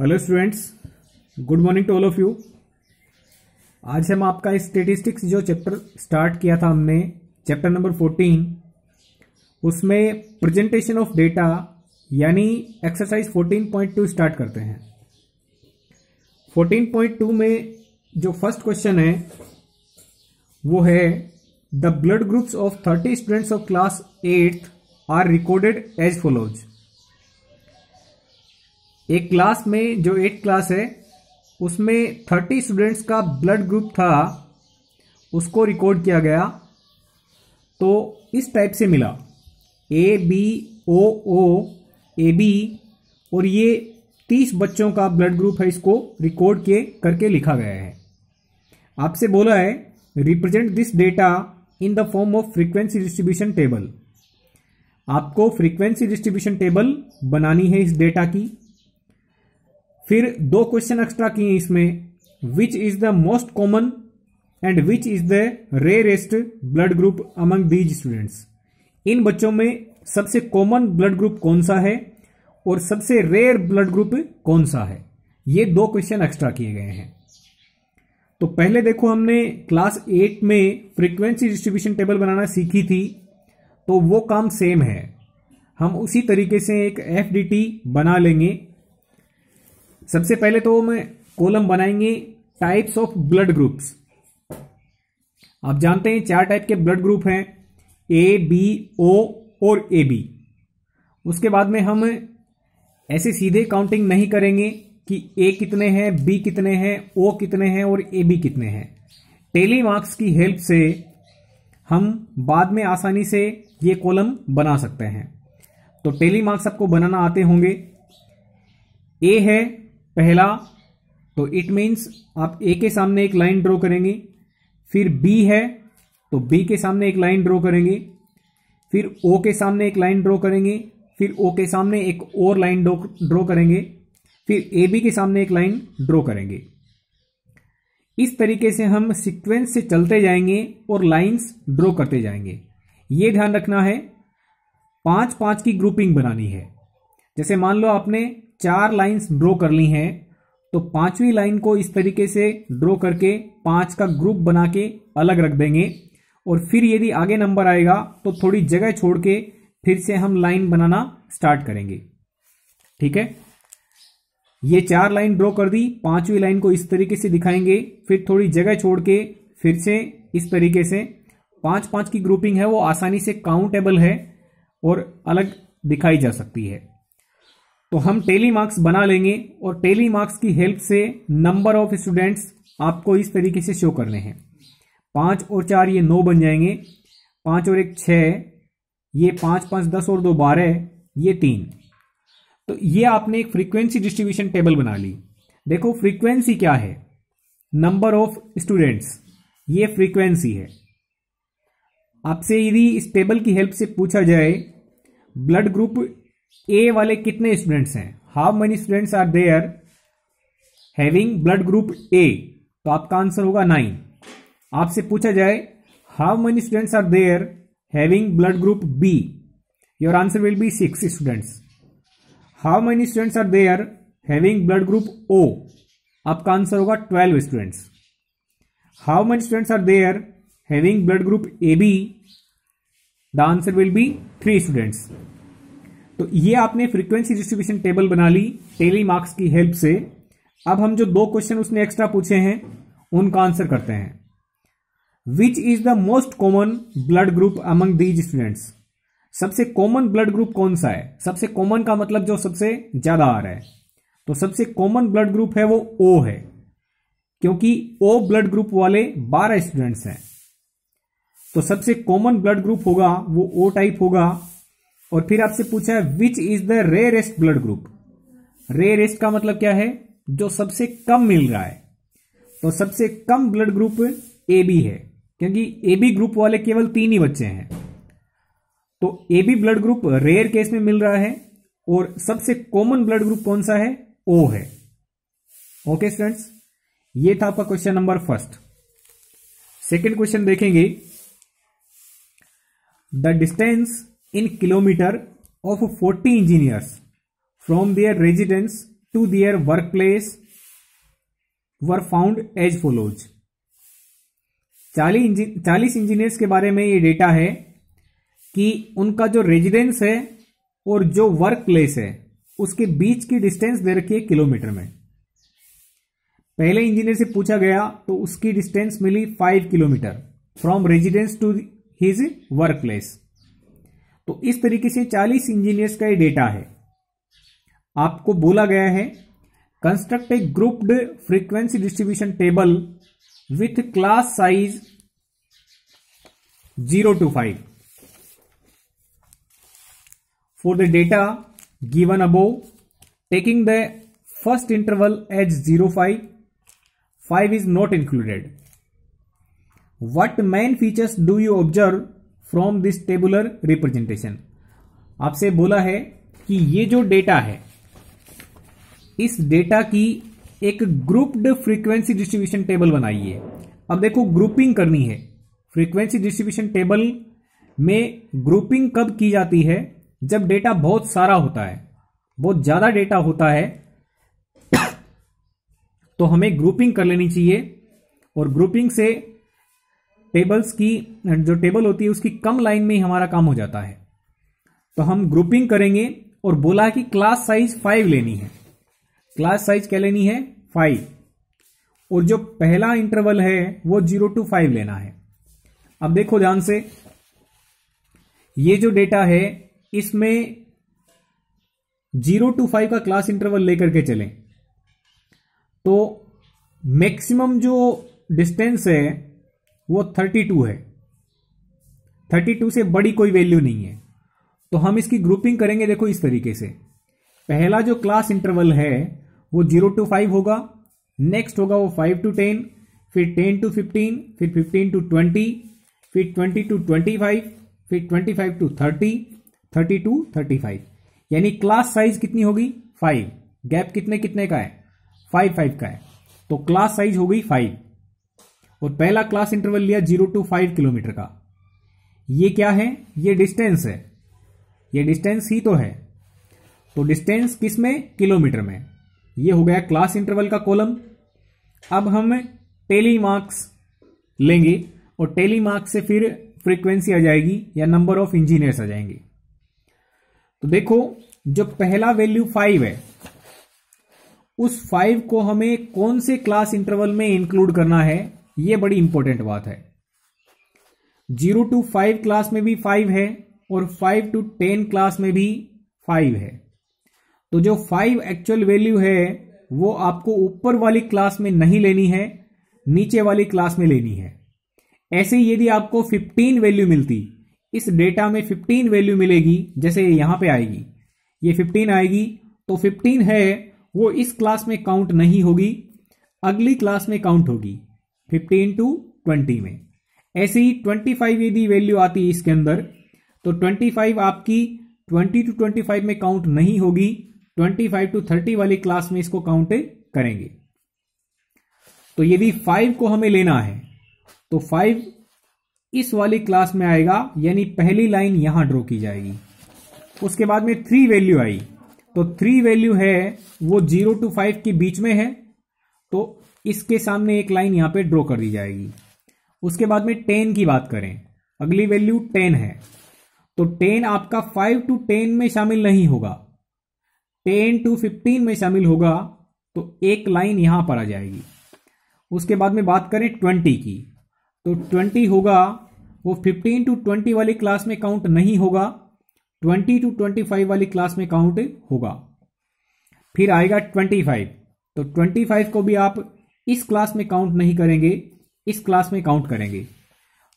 hello students good morning to all of you आज हम आपका स्टेटिस्टिक्स जो चैप्टर स्टार्ट किया था हमने चैप्टर नंबर फोर्टीन उसमें प्रेजेंटेशन ऑफ डेटा यानी exercise fourteen point two start करते हैं फोर्टीन पॉइंट टू में जो फर्स्ट क्वेश्चन है वो है the blood groups of thirty students of class eighth are recorded as follows एक क्लास में जो एट क्लास है उसमें थर्टी स्टूडेंट्स का ब्लड ग्रुप था उसको रिकॉर्ड किया गया तो इस टाइप से मिला A B O O A B और ये तीस बच्चों का ब्लड ग्रुप है इसको रिकॉर्ड के करके लिखा गया है आपसे बोला है represent this data in the form of frequency distribution table आपको फ्रीक्वेंसी डिस्ट्रीब्यूशन टेबल बनानी है इस डेटा की फिर दो क्वेश्चन एक्स्ट्रा किए इसमें which is the most common and which is the rarest blood group among these students इन बच्चों में सबसे कॉमन ब्लड ग्रुप कौन सा है और सबसे रेयर ब्लड ग्रुप कौन सा है ये दो क्वेश्चन एक्स्ट्रा किए गए हैं तो पहले देखो हमने क्लास एट में फ्रीक्वेंसी डिस्ट्रीब्यूशन टेबल बनाना सीखी थी तो वो काम सेम है हम उसी तरीके से एक एफ बना लेंगे सबसे पहले तो हम कॉलम बनाएंगे टाइप्स ऑफ ब्लड ग्रुप्स आप जानते हैं चार टाइप के ब्लड ग्रुप हैं ए बी ओ और ए बी उसके बाद में हम ऐसे सीधे काउंटिंग नहीं करेंगे कि ए कितने हैं बी कितने हैं ओ कितने हैं और ए बी कितने हैं टेली मार्क्स की हेल्प से हम बाद में आसानी से ये कॉलम बना सकते हैं तो टेली मार्क्स आपको बनाना आते होंगे ए है पहला तो इट मीन्स आप ए के सामने एक लाइन ड्रॉ करेंगे फिर बी है तो बी के सामने एक लाइन ड्रॉ करेंगे फिर ओ के सामने एक लाइन ड्रॉ करेंगे फिर ओ के सामने एक और लाइन ड्रॉ करेंगे फिर ए बी के सामने एक लाइन ड्रॉ करेंगे इस तरीके से हम सीक्वेंस से चलते जाएंगे और लाइंस ड्रॉ करते जाएंगे ये ध्यान रखना है पांच पांच की ग्रुपिंग बनानी है जैसे मान लो आपने चार लाइंस ड्रॉ कर ली हैं तो पांचवी लाइन को इस तरीके से ड्रॉ करके पांच का ग्रुप बना के अलग रख देंगे और फिर यदि आगे नंबर आएगा तो थोड़ी जगह छोड़ के फिर से हम लाइन बनाना स्टार्ट करेंगे ठीक है ये चार लाइन ड्रॉ कर दी पांचवी लाइन को इस तरीके से दिखाएंगे फिर थोड़ी जगह छोड़ के फिर से इस तरीके से पांच पांच की ग्रुपिंग है वो आसानी से काउंटेबल है और अलग दिखाई जा सकती है तो हम टेली मार्क्स बना लेंगे और टेली मार्क्स की हेल्प से नंबर ऑफ स्टूडेंट्स आपको इस तरीके से शो करने हैं पांच और चार ये नौ बन जाएंगे पांच और एक छ ये पांच पांच दस और दो बारह ये तीन तो ये आपने एक फ्रीक्वेंसी डिस्ट्रीब्यूशन टेबल बना ली देखो फ्रीक्वेंसी क्या है नंबर ऑफ स्टूडेंट्स ये फ्रीक्वेंसी है आपसे यदि इस टेबल की हेल्प से पूछा जाए ब्लड ग्रुप ए वाले कितने स्टूडेंट्स हैं how many students are there having blood group A तो आपका आंसर होगा नाइन आपसे पूछा जाए how many students are there having blood group B your answer will be six students how many students are there having blood group O आपका answer होगा twelve students how many students are there having blood group A B the answer will be three students तो ये आपने frequency distribution table बना ली tally marks की help से अब हम जो दो क्वेश्चन उसने एक्स्ट्रा पूछे हैं उनका आंसर करते हैं which is the most common blood group among these students सबसे कॉमन ब्लड ग्रुप कौन सा है सबसे कॉमन का मतलब जो सबसे ज्यादा आ रहा है तो सबसे कॉमन ब्लड ग्रुप है वो ओ है क्योंकि ओ ब्लड ग्रुप वाले 12 स्टूडेंट्स हैं तो सबसे कॉमन ब्लड ग्रुप होगा वो ओ टाइप होगा और फिर आपसे पूछा है which is the rarest blood group rarest का मतलब क्या है जो सबसे कम मिल रहा है तो सबसे कम ब्लड ग्रुप ए बी है क्योंकि ए बी ग्रुप वाले केवल तीन ही बच्चे हैं तो A B blood group rare case में मिल रहा है और सबसे कॉमन ब्लड ग्रुप कौन सा है ओ है ओके स्टूडेंट्स ये था आपका question number first second question देखेंगे the distance kilometre of forty engineers from their residence to their work place were found as follows चालीस इंजीनियर्स के बारे में ये डेटा है कि उनका जो रेजिडेंस है और जो वर्क प्लेस है उसके बीच की डिस्टेंस दे रखी है किलोमीटर में पहले इंजीनियर से पूछा गया तो उसकी डिस्टेंस मिली five kilometre from residence to his work place तो इस तरीके से चालीस इंजीनियर्स का यह डेटा है आपको बोला गया है construct a grouped frequency distribution table with class size zero to five for the data given above taking the first interval as zero five five is not included what main features do you observe from this tabular representation आपसे बोला है कि ये जो data है इस data की एक ग्रुप्ड फ्रीक्वेंसी डिस्ट्रीब्यूशन टेबल बनाइए अब देखो ग्रुपिंग करनी है फ्रीक्वेंसी डिस्ट्रीब्यूशन टेबल में ग्रुपिंग कब की जाती है जब डेटा बहुत सारा होता है बहुत ज़्यादा डेटा होता है तो हमें ग्रुपिंग कर लेनी चाहिए और ग्रुपिंग से टेबल्स की जो टेबल होती है उसकी कम लाइन में ही हमारा काम हो जाता है तो हम ग्रुपिंग करेंगे और बोला कि क्लास साइज फाइव लेनी है क्लास साइज क्या लेनी है फाइव और जो पहला इंटरवल है वो जीरो टू फाइव लेना है अब देखो ध्यान से ये जो डेटा है इसमें जीरो टू फाइव का क्लास इंटरवल लेकर के चलें तो मैक्सिमम जो डिस्टेंस है वो थर्टी टू है थर्टी टू से बड़ी कोई वैल्यू नहीं है तो हम इसकी ग्रुपिंग करेंगे देखो इस तरीके से पहला जो क्लास इंटरवल है वो जीरो टू फाइव होगा नेक्स्ट होगा वो फाइव टू टेन फिर टेन टू फिफ्टीन फिर फिफ्टीन टू ट्वेंटी फिर ट्वेंटी टू ट्वेंटी फाइव फिर twenty five to thirty thirty to thirty five यानी क्लास साइज कितनी होगी फाइव गैप कितने कितने का है फाइव फाइव का है तो क्लास साइज हो गई फाइव और पहला क्लास इंटरवल लिया जीरो टू फाइव किलोमीटर का ये क्या है ये डिस्टेंस है ये डिस्टेंस ही तो है तो डिस्टेंस किस में किलोमीटर में ये हो गया क्लास इंटरवल का कॉलम अब हम टेली मार्क्स लेंगे और टेली मार्क्स से फिर फ्रीक्वेंसी आ जाएगी या नंबर ऑफ इंजीनियर्स आ जाएंगे तो देखो जो पहला वैल्यू फाइव है उस फाइव को हमें कौन से क्लास इंटरवल में इंक्लूड करना है ये बड़ी इंपॉर्टेंट बात है जीरो टू फाइव क्लास में भी फाइव है और फाइव टू टेन क्लास में भी फाइव है तो जो फाइव एक्चुअल वैल्यू है वो आपको ऊपर वाली क्लास में नहीं लेनी है नीचे वाली क्लास में लेनी है ऐसे यदि आपको फिफ्टीन वैल्यू मिलती इस डेटा में फिफ्टीन वैल्यू मिलेगी जैसे यहां पे आएगी ये फिफ्टीन आएगी तो फिफ्टीन है वो इस क्लास में काउंट नहीं होगी अगली क्लास में काउंट होगी फिफ्टीन टू ट्वेंटी में ऐसे ही ट्वेंटी फाइव यदि वैल्यू आती है इसके अंदर तो ट्वेंटी फाइव आपकी ट्वेंटी टू ट्वेंटी फाइव में काउंट नहीं होगी ट्वेंटी फाइव टू थर्टी वाली क्लास में इसको काउंट करेंगे तो यदि फाइव को हमें लेना है तो फाइव इस वाली क्लास में आएगा यानी पहली लाइन यहां ड्रॉ की जाएगी उसके बाद में थ्री वैल्यू आई तो थ्री वैल्यू है वो जीरो टू फाइव के बीच में है तो इसके सामने एक लाइन यहां पे ड्रॉ कर दी जाएगी उसके बाद में टेन की बात करें अगली वैल्यू टेन है तो टेन आपका फाइव टू टेन में शामिल नहीं होगा टेन टू फिफ्टीन में शामिल होगा तो एक लाइन यहां पर आ जाएगी उसके बाद में बात करें ट्वेंटी की तो ट्वेंटी होगा वो फिफ्टीन टू ट्वेंटी वाली क्लास में काउंट नहीं होगा ट्वेंटी टू ट्वेंटी फाइव वाली क्लास में काउंट होगा फिर आएगा ट्वेंटी फाइव तो ट्वेंटी फाइव को भी आप इस क्लास में काउंट नहीं करेंगे इस क्लास में काउंट करेंगे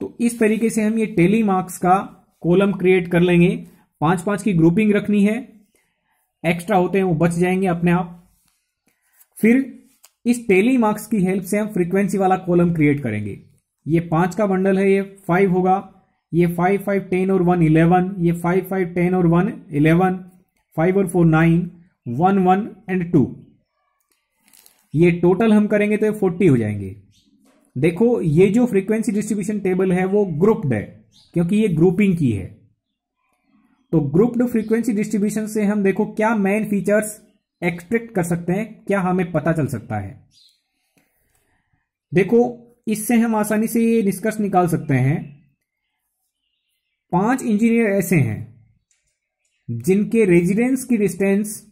तो इस तरीके से हम ये टेली मार्क्स का कॉलम क्रिएट कर लेंगे पांच पांच की ग्रुपिंग रखनी है एक्स्ट्रा होते हैं वो बच जाएंगे अपने आप फिर इस टेली मार्क्स की हेल्प से हम फ्रीक्वेंसी वाला कॉलम क्रिएट करेंगे ये पांच का बंडल है ये फाइव होगा ये फाइव फाइव टेन और वन इलेवन ये फाइव फाइव टेन और वन इलेवन फाइव और four nine one one and two ये टोटल हम करेंगे तो ये फोर्टी हो जाएंगे देखो ये जो फ्रीक्वेंसी डिस्ट्रीब्यूशन टेबल है वो ग्रुप्ड है क्योंकि ये ग्रुपिंग की है तो ग्रुप्ड फ्रीक्वेंसी डिस्ट्रीब्यूशन से हम देखो क्या मेन फीचर्स एक्सपेक्ट कर सकते हैं क्या हमें पता चल सकता है देखो इससे हम आसानी से ये निष्कर्ष निकाल सकते हैं पांच इंजीनियर ऐसे हैं जिनके रेजिडेंस की डिस्टेंस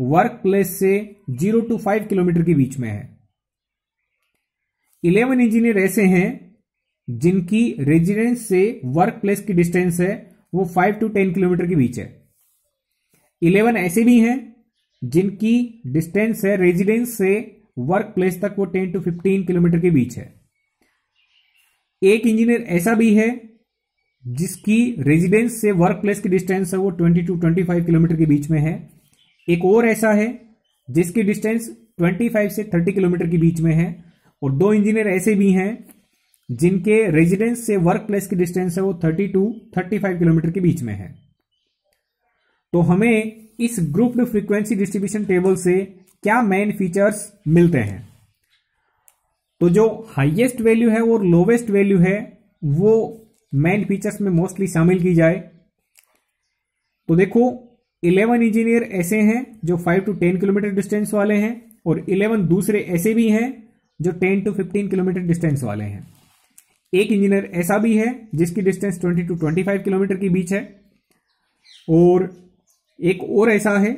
वर्क प्लेस से जीरो टू फाइव किलोमीटर के बीच में है इलेवन इंजीनियर ऐसे हैं जिनकी रेजिडेंस से वर्क प्लेस की डिस्टेंस है वो फाइव टू टेन किलोमीटर के बीच है इलेवन ऐसे भी हैं जिनकी डिस्टेंस है रेजिडेंस से वर्क प्लेस तक वो टेन टू फिफ्टीन किलोमीटर के बीच है एक इंजीनियर ऐसा भी है जिसकी रेजिडेंस से वर्क प्लेस की डिस्टेंस है वो twenty to twenty five kilometre के बीच में है एक और ऐसा है जिसकी डिस्टेंस 25 से 30 किलोमीटर के बीच में है और दो इंजीनियर ऐसे भी हैं जिनके रेजिडेंस से वर्क प्लेस की डिस्टेंस है वो 32 टू किलोमीटर के बीच में है तो हमें इस ग्रुप्ड फ्रीक्वेंसी डिस्ट्रीब्यूशन टेबल से क्या मेन फीचर्स मिलते हैं तो जो हाईएस्ट वैल्यू है और लोवेस्ट वैल्यू है वो मेन फीचर्स में मोस्टली शामिल की जाए तो देखो इलेवन इंजीनियर ऐसे हैं जो five to ten kilometre distance वाले हैं और इलेवन दूसरे ऐसे भी हैं जो ten to fifteen kilometre distance वाले हैं एक इंजीनियर ऐसा भी है जिसकी distance twenty to twenty five kilometre के बीच है और एक और ऐसा है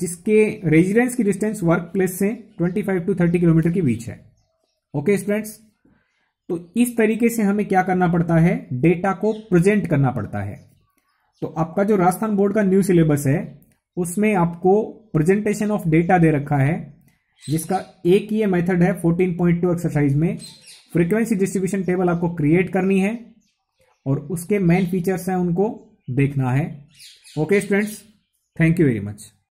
जिसके रेजिडेंस की डिस्टेंस वर्क प्लेस से फाइव टू थर्टी किलोमीटर के बीच है ओके स्टूडेंट्स तो इस तरीके से हमें क्या करना पड़ता है डेटा को प्रेजेंट करना पड़ता है तो आपका जो राजस्थान बोर्ड का न्यू सिलेबस है उसमें आपको प्रेजेंटेशन ऑफ डेटा दे रखा है जिसका एक ये मेथड है 14.2 एक्सरसाइज में फ्रीक्वेंसी डिस्ट्रीब्यूशन टेबल आपको क्रिएट करनी है और उसके मेन फीचर्स हैं उनको देखना है okay students thank you very much